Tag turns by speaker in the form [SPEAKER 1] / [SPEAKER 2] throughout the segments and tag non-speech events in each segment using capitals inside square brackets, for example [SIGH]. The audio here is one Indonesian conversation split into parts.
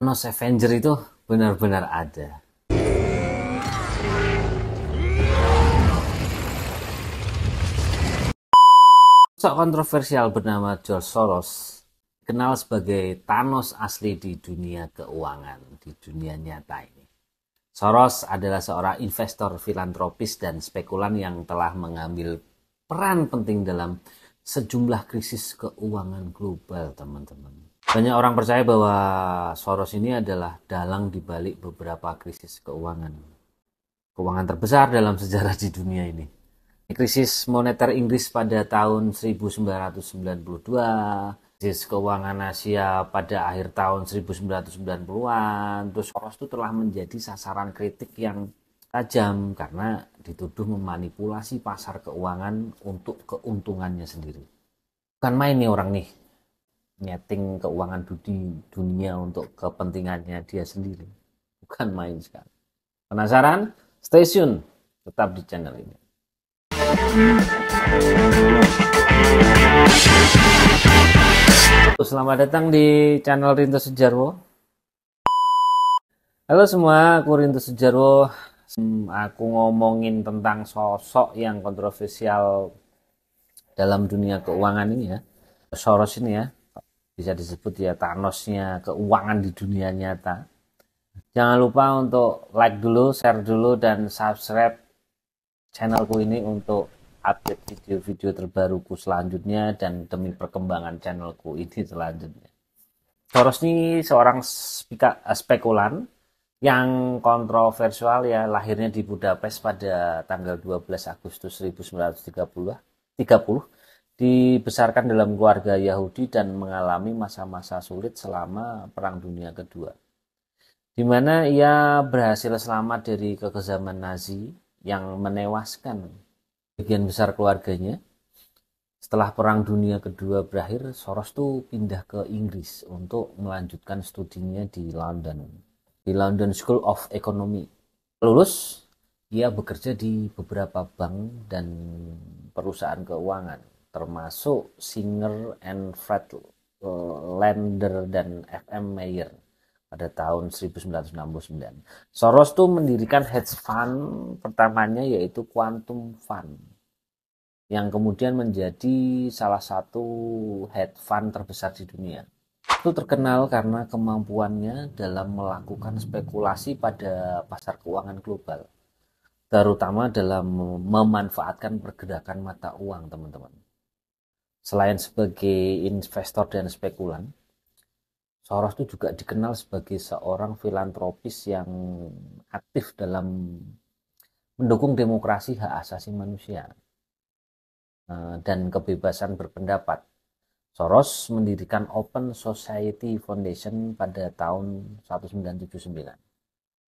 [SPEAKER 1] Thanos Avenger itu benar-benar ada. Sosok kontroversial bernama George Soros kenal sebagai Thanos asli di dunia keuangan, di dunia nyata ini. Soros adalah seorang investor filantropis dan spekulan yang telah mengambil peran penting dalam sejumlah krisis keuangan global, teman-teman banyak orang percaya bahwa Soros ini adalah dalang dibalik beberapa krisis keuangan. Keuangan terbesar dalam sejarah di dunia ini. Krisis moneter Inggris pada tahun 1992, krisis keuangan Asia pada akhir tahun 1990-an, terus Soros itu telah menjadi sasaran kritik yang tajam karena dituduh memanipulasi pasar keuangan untuk keuntungannya sendiri. Bukan main nih orang nih, nyeting keuangan dunia untuk kepentingannya dia sendiri. Bukan main sekali. Penasaran? Stay tune. Tetap di channel ini. Selamat datang di channel Rinto Sejarwo Halo semua, aku Rinto Sejarwo hmm, Aku ngomongin tentang sosok yang kontroversial dalam dunia keuangan ini ya. Soros ini ya, bisa disebut ya Thanosnya keuangan di dunia nyata. Jangan lupa untuk like dulu, share dulu, dan subscribe channelku ini untuk update video-video terbaruku selanjutnya dan demi perkembangan channelku ini selanjutnya. Soros ini seorang spika, eh, spekulan yang kontroversial ya lahirnya di Budapest pada tanggal 12 Agustus 1930 30 dibesarkan dalam keluarga Yahudi dan mengalami masa-masa sulit selama Perang Dunia Kedua. Di mana ia berhasil selamat dari kekejaman Nazi yang menewaskan bagian besar keluarganya. Setelah Perang Dunia Kedua berakhir, Soros tuh pindah ke Inggris untuk melanjutkan studinya di London, di London School of Economy. Lulus, ia bekerja di beberapa bank dan perusahaan keuangan termasuk Singer and Fred Lander dan F.M. Mayer pada tahun 1969. Soros tuh mendirikan hedge fund pertamanya yaitu Quantum Fund yang kemudian menjadi salah satu hedge fund terbesar di dunia. Itu terkenal karena kemampuannya dalam melakukan spekulasi pada pasar keuangan global, terutama dalam memanfaatkan pergerakan mata uang, teman-teman selain sebagai investor dan spekulan, Soros itu juga dikenal sebagai seorang filantropis yang aktif dalam mendukung demokrasi hak asasi manusia eh, dan kebebasan berpendapat. Soros mendirikan Open Society Foundation pada tahun 1979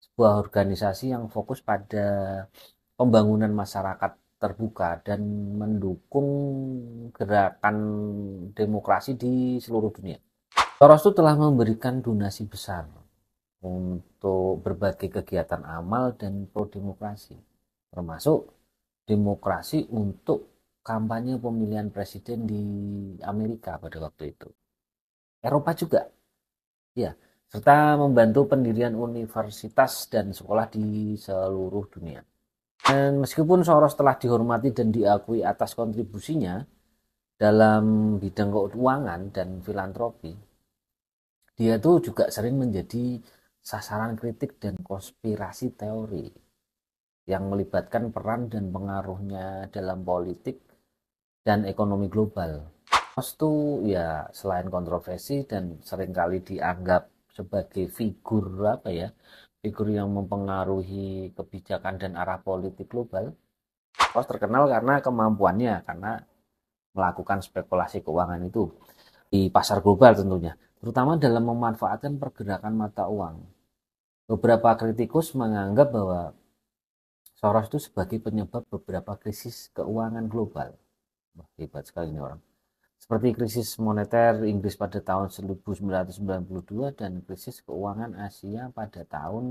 [SPEAKER 1] sebuah organisasi yang fokus pada pembangunan masyarakat terbuka dan mendukung gerakan demokrasi di seluruh dunia. Soros itu telah memberikan donasi besar untuk berbagai kegiatan amal dan pro demokrasi, termasuk demokrasi untuk kampanye pemilihan presiden di Amerika pada waktu itu. Eropa juga. Ya, serta membantu pendirian universitas dan sekolah di seluruh dunia. Dan meskipun Soros telah dihormati dan diakui atas kontribusinya dalam bidang keuangan dan filantropi, dia tuh juga sering menjadi sasaran kritik dan konspirasi teori yang melibatkan peran dan pengaruhnya dalam politik dan ekonomi global. Soros itu ya selain kontroversi dan seringkali dianggap sebagai figur apa ya figur yang mempengaruhi kebijakan dan arah politik global. Post terkenal karena kemampuannya, karena melakukan spekulasi keuangan itu di pasar global tentunya, terutama dalam memanfaatkan pergerakan mata uang. Beberapa kritikus menganggap bahwa Soros itu sebagai penyebab beberapa krisis keuangan global. Wah, hebat sekali ini orang seperti krisis moneter Inggris pada tahun 1992 dan krisis keuangan Asia pada tahun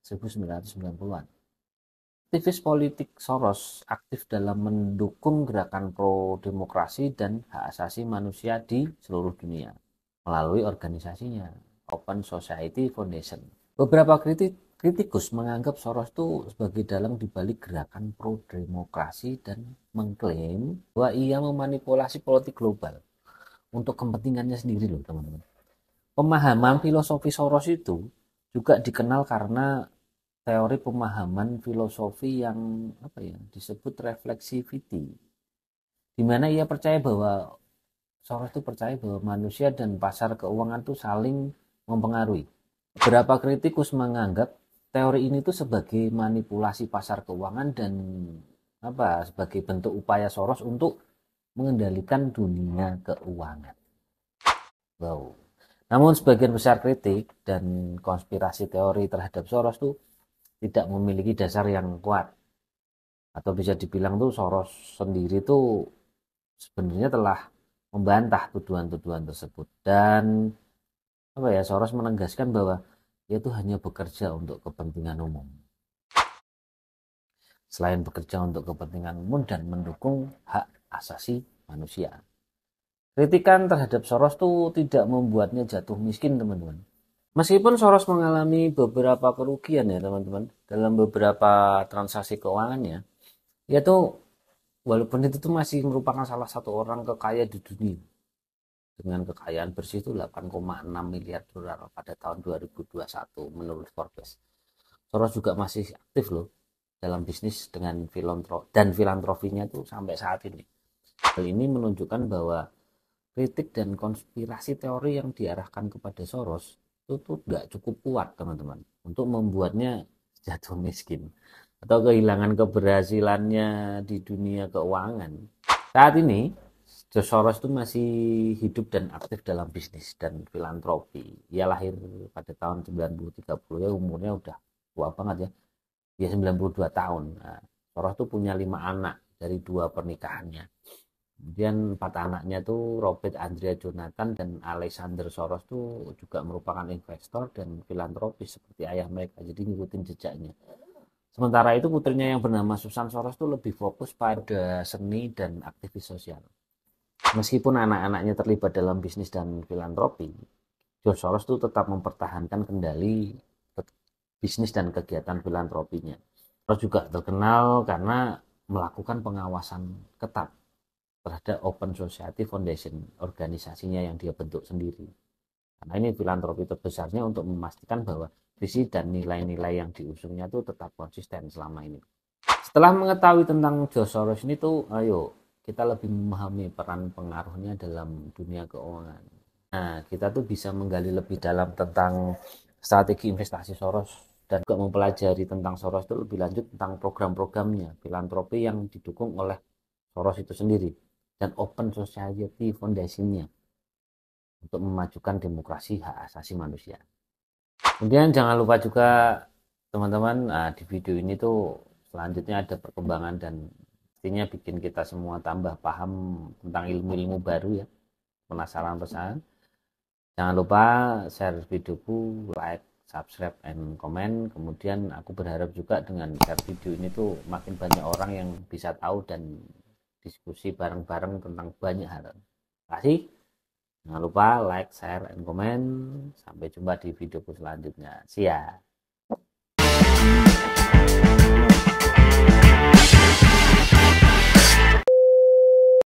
[SPEAKER 1] 1990-an. Aktivis politik Soros aktif dalam mendukung gerakan pro demokrasi dan hak asasi manusia di seluruh dunia melalui organisasinya Open Society Foundation. Beberapa kritik Kritikus menganggap Soros itu sebagai dalang dibalik gerakan pro demokrasi dan mengklaim bahwa ia memanipulasi politik global untuk kepentingannya sendiri loh teman-teman. Pemahaman filosofi Soros itu juga dikenal karena teori pemahaman filosofi yang apa ya disebut reflexivity, di mana ia percaya bahwa Soros itu percaya bahwa manusia dan pasar keuangan itu saling mempengaruhi. Beberapa kritikus menganggap teori ini tuh sebagai manipulasi pasar keuangan dan apa sebagai bentuk upaya Soros untuk mengendalikan dunia keuangan. Wow. Namun sebagian besar kritik dan konspirasi teori terhadap Soros tuh tidak memiliki dasar yang kuat. Atau bisa dibilang tuh Soros sendiri tuh sebenarnya telah membantah tuduhan-tuduhan tersebut dan apa ya Soros menegaskan bahwa yaitu hanya bekerja untuk kepentingan umum. Selain bekerja untuk kepentingan umum dan mendukung hak asasi manusia. Kritikan terhadap Soros itu tidak membuatnya jatuh miskin teman-teman. Meskipun Soros mengalami beberapa kerugian ya teman-teman dalam beberapa transaksi keuangannya, yaitu walaupun itu tuh masih merupakan salah satu orang kekaya di dunia dengan kekayaan bersih itu 8,6 miliar dolar pada tahun 2021 menurut Forbes. Soros juga masih aktif loh dalam bisnis dengan filantro dan filantrofinya itu sampai saat ini. Hal ini menunjukkan bahwa kritik dan konspirasi teori yang diarahkan kepada Soros itu tuh nggak cukup kuat teman-teman untuk membuatnya [LAUGHS] jatuh miskin atau kehilangan keberhasilannya di dunia keuangan. Saat ini George Soros itu masih hidup dan aktif dalam bisnis dan filantropi. Ia lahir pada tahun 1930 ya umurnya udah tua banget ya. Dia 92 tahun. Nah, Soros tuh punya lima anak dari dua pernikahannya. Kemudian empat anaknya tuh Robert Andrea Jonathan dan Alexander Soros tuh juga merupakan investor dan filantropis seperti ayah mereka. Jadi ngikutin jejaknya. Sementara itu putrinya yang bernama Susan Soros tuh lebih fokus pada seni dan aktivis sosial meskipun anak-anaknya terlibat dalam bisnis dan filantropi, George Soros itu tetap mempertahankan kendali bisnis dan kegiatan filantropinya. Soros juga terkenal karena melakukan pengawasan ketat terhadap Open Society Foundation, organisasinya yang dia bentuk sendiri. Karena ini filantropi terbesarnya untuk memastikan bahwa visi dan nilai-nilai yang diusungnya itu tetap konsisten selama ini. Setelah mengetahui tentang George Soros ini tuh, ayo kita lebih memahami peran pengaruhnya dalam dunia keuangan. Nah, kita tuh bisa menggali lebih dalam tentang strategi investasi Soros dan juga mempelajari tentang Soros itu lebih lanjut tentang program-programnya, filantropi yang didukung oleh Soros itu sendiri dan Open Society Foundation-nya untuk memajukan demokrasi hak asasi manusia. Kemudian jangan lupa juga teman-teman ah, di video ini tuh selanjutnya ada perkembangan dan pastinya bikin kita semua tambah paham tentang ilmu-ilmu baru ya penasaran pesan jangan lupa share videoku like subscribe and comment kemudian aku berharap juga dengan share video ini tuh makin banyak orang yang bisa tahu dan diskusi bareng-bareng tentang banyak hal terima kasih jangan lupa like share and comment sampai jumpa di videoku selanjutnya see ya